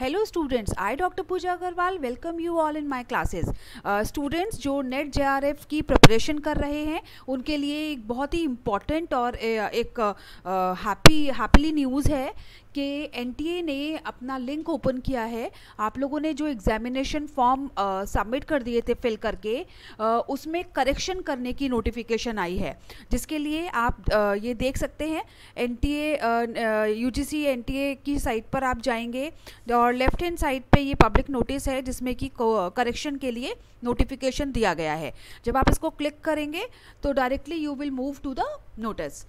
Hello students I doctor Pooja Agarwal welcome you all in my classes students जो NET J की preparation कर रहे हैं उनके लिए एक बहुत ही इम्पॉर्टेंट और एक हैप्पी हैप्पीली न्यूज़ है कि एन ने अपना लिंक ओपन किया है आप लोगों ने जो एग्जामिनेशन फॉर्म सबमिट कर दिए थे फिल करके आ, उसमें करेक्शन करने की नोटिफिकेशन आई है जिसके लिए आप आ, ये देख सकते हैं एन टी ए की साइट पर आप जाएंगे और और लेफ्ट हैंड साइड पे ये पब्लिक नोटिस है जिसमें कि करेक्शन के लिए नोटिफिकेशन दिया गया है जब आप इसको क्लिक करेंगे तो directly you will move to the notice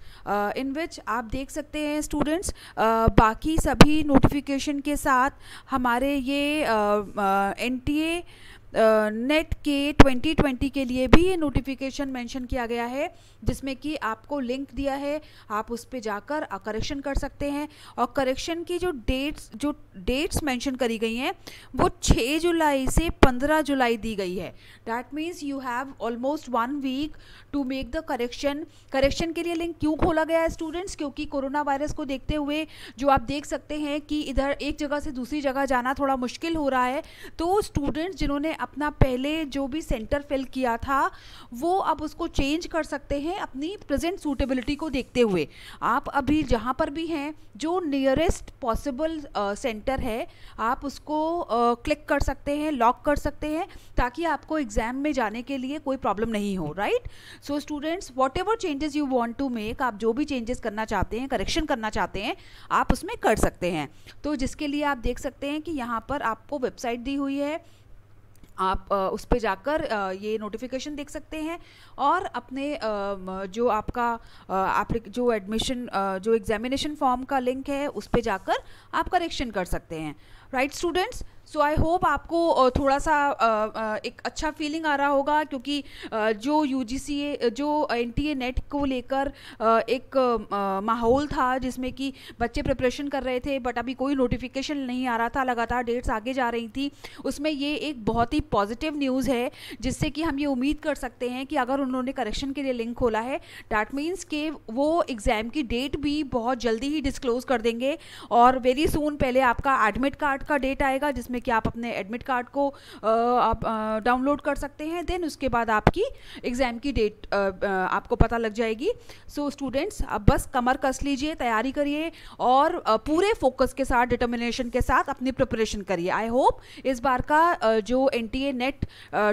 in which आप देख सकते हैं स्टूडेंट्स uh, बाकी सभी नोटिफिकेशन के साथ हमारे ये एन टी ए नेट के 2020 के लिए भी ये नोटिफिकेशन मेंशन किया गया है जिसमें कि आपको लिंक दिया है आप उस पर जाकर करेक्शन कर सकते हैं और करेक्शन की जो डेट्स जो डेट्स मेंशन करी गई हैं वो 6 जुलाई से 15 जुलाई दी गई है that means you have almost one week to make the correction correction के लिए लिंक क्यों खोला गया है स्टूडेंट्स क्योंकि कोरोना वायरस को देखते हुए जो आप देख सकते हैं कि इधर एक जगह से दूसरी जगह जाना थोड़ा मुश्किल हो रहा है तो स्टूडेंट्स जिन्होंने अपना पहले जो भी सेंटर फिल किया था वो आप उसको चेंज कर सकते हैं अपनी प्रेजेंट सूटेबिलिटी को देखते हुए आप अभी जहाँ पर भी हैं जो नियरेस्ट पॉसिबल सेंटर है आप उसको क्लिक uh, कर सकते हैं लॉक कर सकते हैं ताकि आपको एग्ज़ाम में जाने के लिए कोई प्रॉब्लम नहीं हो right so students whatever changes you want to make आप जो भी चेंजेस करना चाहते हैं करेक्शन करना चाहते हैं आप उसमें कर सकते हैं तो जिसके लिए आप देख सकते हैं कि यहाँ पर आपको वेबसाइट दी हुई है आप उस पर जाकर ये नोटिफिकेशन देख सकते हैं और अपने जो आपका आप जो एडमिशन जो एग्जामिनेशन फॉर्म का लिंक है उस पर जाकर आप करेक्शन कर सकते हैं right students so I hope आपको थोड़ा सा एक अच्छा फीलिंग आ रहा होगा क्योंकि जो यू जो एन टी नेट को लेकर एक माहौल था जिसमें कि बच्चे प्रिपरेशन कर रहे थे बट अभी कोई नोटिफिकेशन नहीं आ रहा था लगातार डेट्स आगे जा रही थी उसमें ये एक बहुत ही पॉजिटिव न्यूज़ है जिससे कि हम ये उम्मीद कर सकते हैं कि अगर उन्होंने करेक्शन के लिए लिंक खोला है डैट मीन्स के वो एग्ज़ाम की डेट भी बहुत जल्दी ही डिस्क्लोज़ कर देंगे और वेरी सून पहले आपका एडमिट कार्ड का डेट आएगा जिसमें जिसमें कि आप अपने एडमिट कार्ड को आप डाउनलोड कर सकते हैं देन उसके बाद आपकी एग्ज़ाम की डेट आपको पता लग जाएगी सो so, स्टूडेंट्स अब बस कमर कस लीजिए तैयारी करिए और पूरे फोकस के साथ डिटर्मिनेशन के साथ अपनी प्रिपरेशन करिए आई होप इस बार का जो N T A NET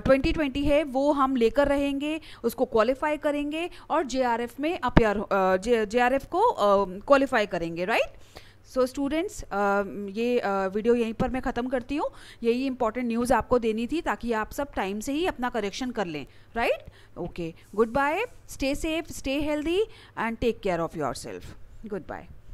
twenty है वो हम लेकर रहेंगे उसको क्वालिफाई करेंगे और जे में अपेयर जे को क्वालिफाई करेंगे right right? So so students um, ये वीडियो uh, यहीं पर मैं ख़त्म करती हूँ यही इंपॉर्टेंट न्यूज़ आपको देनी थी ताकि आप सब टाइम से ही अपना करेक्शन कर लें right okay goodbye stay safe stay healthy and take care of yourself good bye